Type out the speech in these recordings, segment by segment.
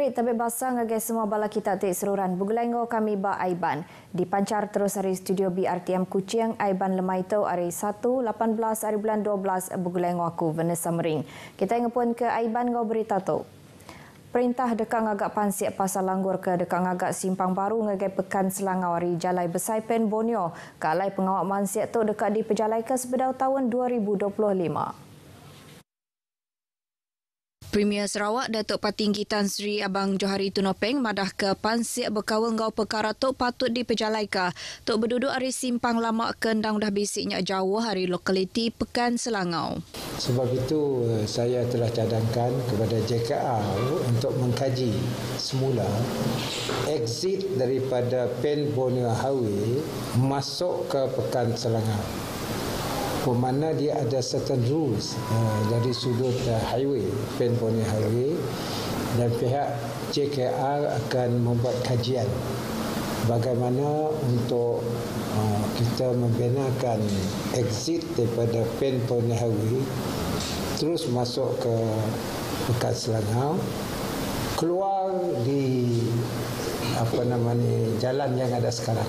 Brit tabik basang agak semua bala kita tek seruran. Bugelenggo kami ba Aiban. Dipancar terus dari studio BRTM Kuching Aiban Lemai tau hari 1, 18 hari bulan 12 Bugelenggo aku Vanessa Mering. Kita ingat ke Aiban kau berita tau. Perintah dekat ngagak pansiak pasal langgur ke dekat ngagak simpang baru ngagak pekan selangau hari jalai besai pen bonyo. Kalai pengawak mansiak tu dekat di pejalai ke sebedau tahun 2025. Premier Sarawak Datuk Patinggi Tan Sri Abang Johari Tunopeng madah ke Pansik Bekawang Gau Perkara Tok Patut di Pejalaika. Tok berduduk hari simpang lama kendang dah bisiknya jauh hari lokaliti Pekan Selangau. Sebab itu eh, saya telah cadangkan kepada JKA untuk mengkaji semula exit daripada Pen Bonia Highway masuk ke Pekan Selangau. Pemana dia ada certain rules uh, dari sudut uh, highway, Pen Pony Highway dan pihak JKR akan membuat kajian bagaimana untuk uh, kita membenarkan exit daripada Pen Pony Highway terus masuk ke Pekat Selangau keluar di apa namanya jalan yang ada sekarang.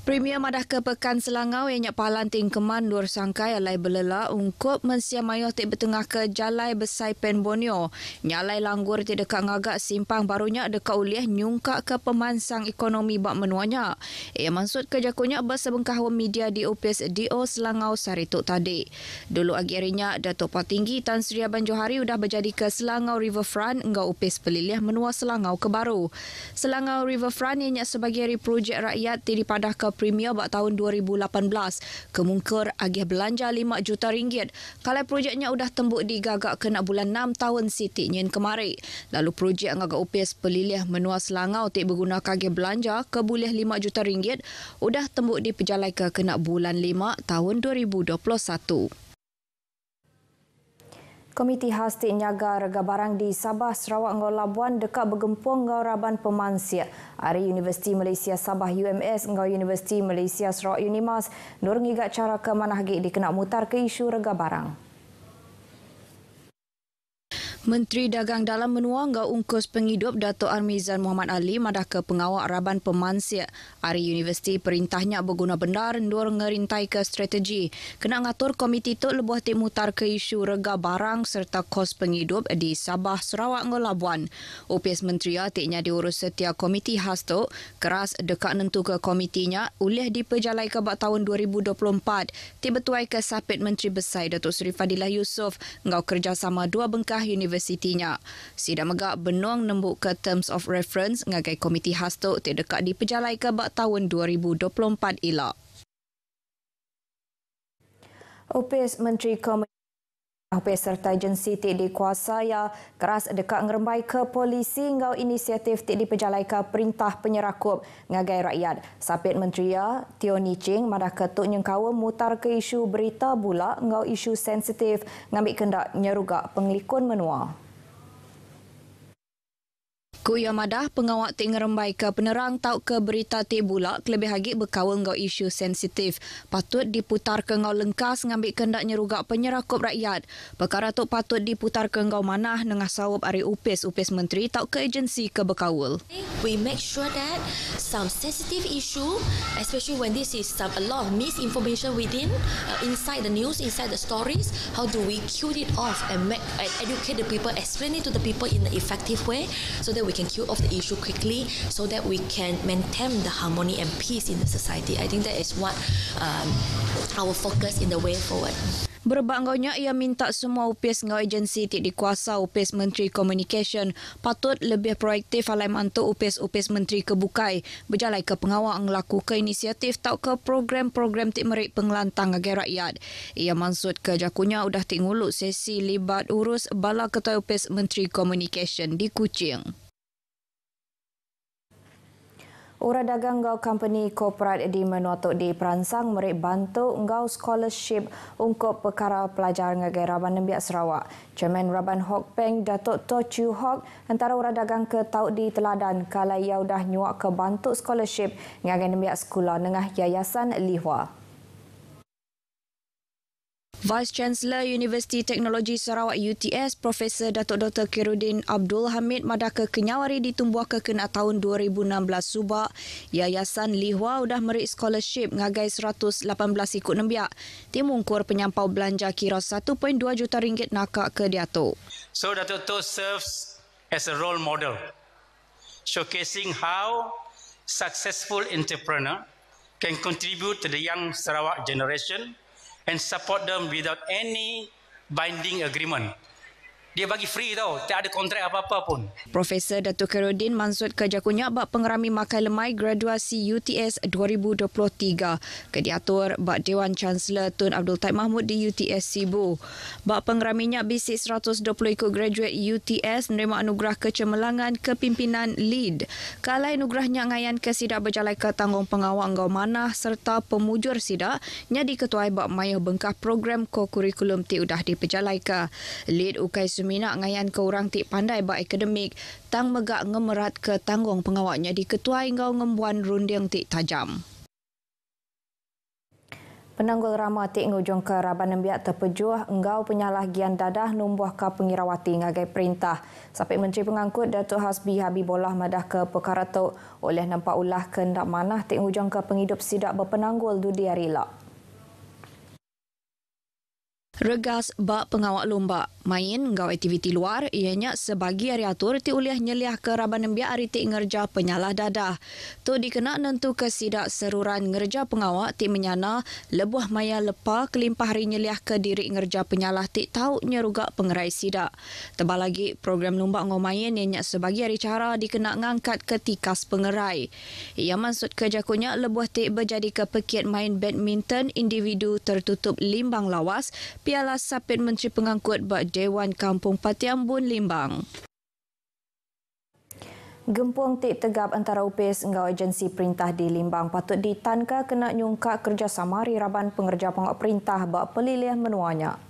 Premier Madah ke Pekan Selangau yang nyak palan ting keman sangkai alai belela ungkup mensia mayo ti betengah ke jalai besai pen bonyo. Nyalai langgur ti dekat ngagak simpang barunya dekat uliah nyungka ke pemansang ekonomi bak menuanya. Ia maksud ke jakunya bersebengkah media di UPS DO Selangau Sarituk tadi. Dulu agirinya Dato' Patinggi Tan Sri Aban Johari sudah berjadi ke Selangau Riverfront enggak UPS peliliah menua Selangau ke baru. Selangau Riverfront yang nyak sebagai projek rakyat ti dipadah ke Premier pada tahun 2018. Kemungkur agih belanja RM5 juta. ringgit. Kalau projeknya sudah tembuk digagak kena bulan 6 tahun Siti Nyen kemarin. Lalu projek agak upis pelilih menua Selangau tak berguna kagih belanja ke RM5 juta. ringgit. Sudah tembuk di pejalai kena bulan 5 tahun 2021. Komiti khas Nyaga Rega Barang di Sabah, Sarawak, Ngau Labuan dekat bergempung Ngau Raban Pemansia. Ari Universiti Malaysia Sabah UMS, Ngau Universiti Malaysia Sarawak Unimas, Nur Ngigat Cara ke Manahgi dikenak mutar ke isu Rega Barang. Menteri Dagang Dalam Menua Ngau Ungkus Penghidup Datuk Armizan Muhammad Ali madah ke pengawak Raban Pemansia. Hari universiti perintahnya berguna benar dan ngerintai ke strategi. Kena ngatur komiti tu lebih tim mutar ke isu rega barang serta kos penghidup di Sabah, Sarawak, Ngau Labuan. Upis Menteri atiknya diurus setiap komiti khas tu keras dekat nentu ke komitinya oleh dipejalai ke bak tahun 2024. Tiba-tuai ke sapit Menteri Besar Datuk Seri Fadilah Yusof ngau kerjasama dua bengkah universiti universitinya. Sidang Megak benuang nembuk ke Terms of Reference ngagai Komiti Hastuk tidak dekat dipejalai ke bak tahun 2024 ilak. Opis Menteri Komunikasi Hampir serta agensi tidak dikuasai ya keras dekat ngerembai ke polisi ngau inisiatif tidak dipejalai ke perintah penyerakup ngagai rakyat. Sapit Menteri ya, Tio Ni Ching, madah ketuk nyengkawa mutar ke isu berita bula ngau isu sensitif ngambil kendak nyeruga penglikun menua. Ku Yamadah, pengawak Tik Ngerembai ke penerang tau ke berita Tik Bulak kelebih lagi berkawal dengan isu sensitif. Patut diputar ke ngau lengkas ngambil kendak nyerugak penyerakup rakyat. Perkara tu patut diputar ke ngau manah nengah sawup hari upis upis menteri tau ke agensi ke berkawal. We make sure that some sensitive issue, especially when this is some a lot of misinformation within, uh, inside the news, inside the stories, how do we cut it off and make, uh, educate the people, explain it to the people in an effective way so that we we can kill off the issue quickly so that we can maintain the harmony and peace in the society. I think that is what um, our focus in the way forward. Berbangganya ia minta semua upis ngau agensi tidak dikuasa upis Menteri Communication patut lebih proaktif alai mantu upis-upis Menteri Kebukai berjalan ke pengawal yang laku ke inisiatif tau ke program-program tidak merik pengelantang agar rakyat. Ia maksud ke jakunya sudah tinggulu sesi libat urus bala ketua upis Menteri Communication di Kuching. Orang dagang gau company korporat di Menua di Peransang merik bantu gau scholarship untuk perkara pelajar ngagai Raban Nembiak Sarawak. Chairman Raban Hok Peng, Datuk To Chiu Hok antara orang dagang ke tau di teladan kalau ia sudah nyuak ke bantu scholarship ngagai Nembiak Sekolah Nengah Yayasan Lihua. Vice Chancellor Universiti Teknologi Sarawak UTS Profesor Datuk Dr. Kirudin Abdul Hamid Madaka Kenyawari ditumbuh ke kena tahun 2016 Subak. Yayasan Li Hua sudah merik scholarship ngagai 118 ikut nembiak. Timungkur penyampau belanja kira 1.2 juta ringgit nakak ke Datuk. So Datuk Dr. serves as a role model showcasing how successful entrepreneur can contribute to the young Sarawak generation and support them without any binding agreement. Dia bagi free tau, tak ada kontrak apa-apa pun. Profesor Datuk Kerudin Mansud kajakunya bak pengerami makai lemai graduasi UTS 2023. Kediatur bak Dewan Chancellor Tun Abdul Taib Mahmud di UTS Sibu. Bak pengeraminya bisik 120 ikut graduate UTS menerima anugerah kecemerlangan kepimpinan LEAD. Kalai anugerahnya ngayan ke sidak berjalan ke tanggung pengawal Anggau Manah serta pemujur sidak nyadi ketua bak mayuh bengkah program kokurikulum ti udah di berjalan ke. LEAD UKS Semina ngayan ke orang tik pandai ba akademik tang megak ngemerat ke tanggung pengawaknya di ketua ingau ngembuan runding tik tajam. Penanggul ramah tik ngujung ke Raban Nembiak terpejuh engau penyalahgian dadah numbuh ke pengirawati ngagai perintah. Sampai Menteri Pengangkut Datuk Hasbi Habibullah madah ke Pekaratu oleh nampak ulah kendak manah tik ngujung ke penghidup sidak berpenanggul di hari lak. Regas bak pengawak lombak main ngau aktiviti luar ianya sebagai hari atur ti uliah nyeliah ke raban embia ari ti ngerja penyalah dadah tu dikena nentu kesidak seruran ngerja pengawak ti menyana lebuh maya lepa kelimpah hari nyeliah ke diri ngerja penyalah ti tahu nyeruga pengerai sidak tebal lagi program lumba ngau main ianya sebagai hari cara dikena ngangkat ke tikas pengerai ia maksud kejakunya jakunya ti berjadi ke pekiat main badminton individu tertutup limbang lawas piala sapit menteri pengangkut buat Dewan Kampung Patiambun Limbang. Gempung tik tegap antara UPS dengan agensi perintah di Limbang patut ditanka kena nyungkak kerjasama riraban pengerja pengok perintah bak pelilih menuanya.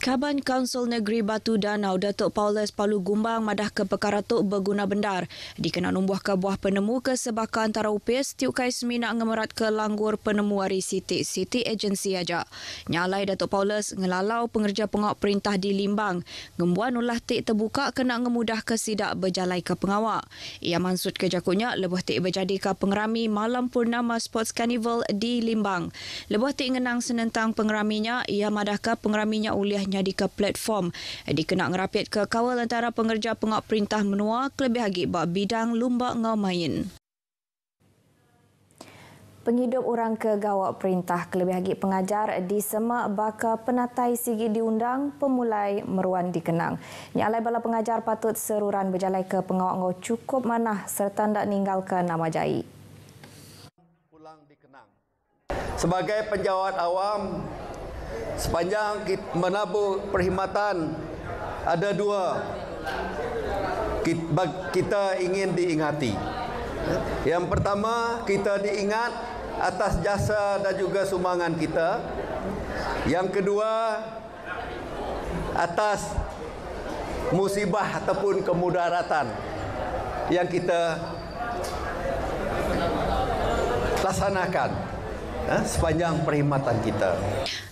Kaban Kaunsel Negeri Batu Danau Datuk Paulus Palu Gumbang madah ke Pekaratuk berguna bendar. Dikenal umbuah ke buah penemu ke sebahkan antara upis, Tiuk Kais Minak ngemerat ke langgur penemu hari Siti Siti Agensi aja. Nyalai Datuk Paulus ngelalau pengerja pengawak perintah di Limbang. Ngembuan ulah tik terbuka kena ngemudah ke sidak berjalai ke pengawak. Ia mansud ke jakutnya lebih tik berjadi ke pengerami malam purnama Sports Carnival di Limbang. Lebih tik ngenang senentang pengeraminya ia madah ke pengeraminya uliah menjadikan platform dikenak ngerapit ke kawal antara pengerja pengak perintah menua kelebih lagi bak bidang lumba ngau main. Penghidup orang ke gawak perintah kelebih lagi pengajar di semak baka penatai sigi diundang pemulai meruan dikenang. Nyalai bala pengajar patut seruran berjalan ke pengawak ngau cukup manah serta tak ninggal ke nama jai. Pulang dikenang. Sebagai penjawat awam, sepanjang menabur perkhidmatan ada dua kita ingin diingati yang pertama kita diingat atas jasa dan juga sumbangan kita yang kedua atas musibah ataupun kemudaratan yang kita laksanakan eh, sepanjang perkhidmatan kita.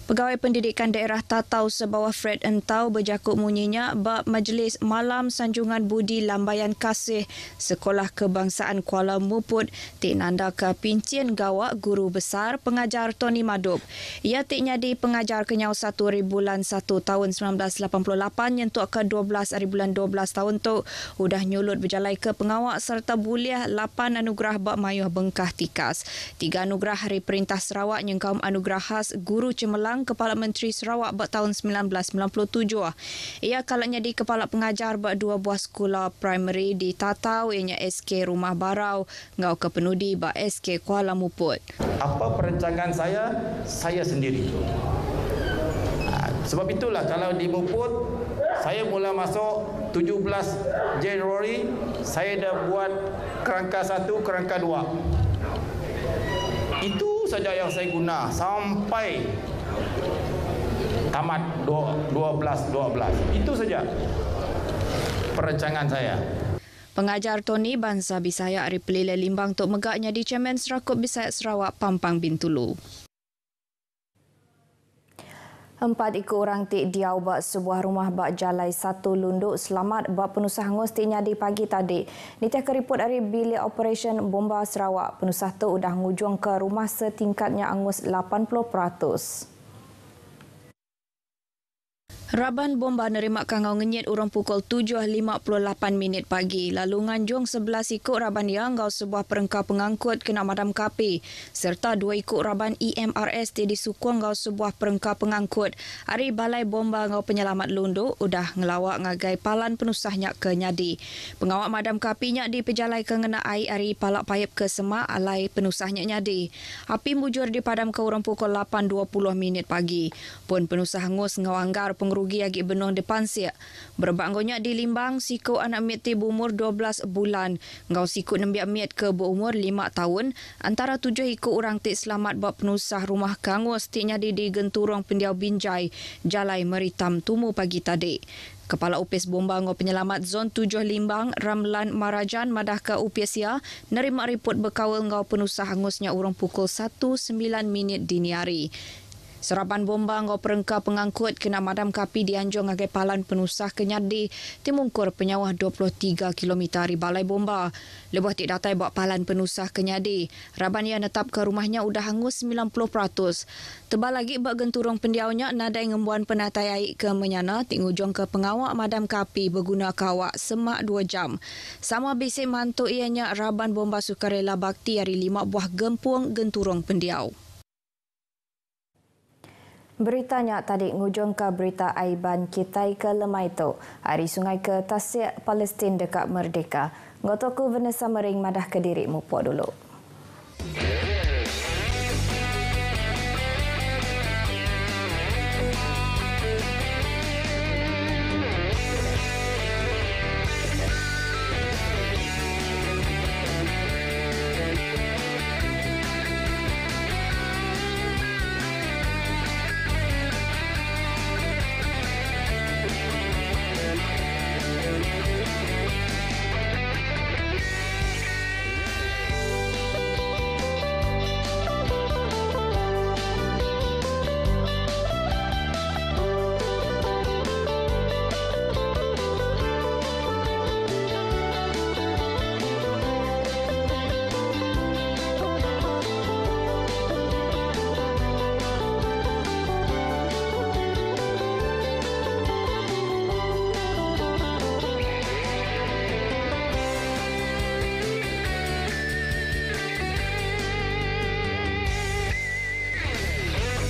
Pegawai Pendidikan Daerah Tatau sebawah Fred Entau berjakut munyinya bab Majlis Malam Sanjungan Budi Lambayan Kasih Sekolah Kebangsaan Kuala Muput di Nanda Kepincian Gawak Guru Besar Pengajar Tony Madup. Ia Tik Nyadi Pengajar Kenyau satu Ribulan satu Tahun 1988 yang tuak ke 12 Ribulan 12 Tahun tu sudah nyulut berjalan ke pengawak serta buliah lapan anugerah bab Mayuh Bengkah Tikas. Tiga anugerah hari perintah yang kaum anugerahas Guru Cemerlang Kepala Menteri Sarawak tahun 1997. Ia kalanya di Kepala Pengajar buat dua buah sekolah primary di Tatau ianya SK Rumah Barau, Ngau Kepenudi buat SK Kuala Muput. Apa perancangan saya, saya sendiri. Ah, sebab itulah kalau di Muput, saya mula masuk 17 Januari, saya dah buat kerangka satu, kerangka dua saja yang saya guna sampai tamat 12 12. Itu saja perancangan saya. Pengajar Tony Bansa Bisaya Ripley Lelimbang untuk megaknya di Cemen Serakut Bisaya Sarawak Pampang Bintulu. Empat ikut orang tik diau bak sebuah rumah bak jalai satu lunduk selamat bak penusah hangus tiknya di pagi tadi. Nitiah keriput dari bilik operation bomba Sarawak, penusah tu udah ngujung ke rumah setingkatnya angus 80%. Raban bomba nerima kangau ngenyit urung pukul 7.58 minit pagi. Lalu nganjung 11 ikut raban yang yanggau sebuah perengkau pengangkut kena madam kapi. Serta dua ikut raban EMRS di disukung ngau sebuah perengkau pengangkut. Hari balai bomba ngau penyelamat lunduk udah ngelawak ngagai palan penusahnya ke nyadi. Pengawak madam kapinya di pejalai kengena air hari palak payap ke semak alai penusahnya nyadi. Api mujur dipadam ke urung pukul 8.20 minit pagi. Pun penusah ngus ngau anggar pengurus merugi agi benung de pansir. Berbangunnya di Limbang, siku anak mit ti berumur 12 bulan. Ngau siku nembiak mit ke berumur 5 tahun. Antara tujuh iku orang ti selamat buat penusah rumah kangu setiknya di di genturong pendiau Binjai, Jalai Meritam Tumu pagi tadi. Kepala UPS Bombang Penyelamat Zon 7 Limbang, Ramlan Marajan, Madahka UPS Ia, ya, nerima report berkawal ngau penusah hangusnya urung pukul 1.09 minit diniari. Serapan bomba ngau perengka pengangkut kena madam kapi dianjung agai palan penusah kenyadi timungkur penyawah 23 km dari balai bomba. Lebih tidak datai buat palan penusah kenyadi. Raban yang netap ke rumahnya udah hangus 90%. Tebal lagi buat genturung pendiaunya nadai ngembuan penatai air ke menyana tingujung ke pengawak madam kapi berguna kawak semak 2 jam. Sama bisik mantuk ianya raban bomba sukarela bakti dari lima buah gempung genturung pendiaunya. Beritanya tadi ngujung ke berita Aiban Kitai ke Lemaito, hari sungai ke Tasik, Palestin dekat Merdeka. Ngotoku Vanessa Mering madah ke diri mupo dulu. Yeah.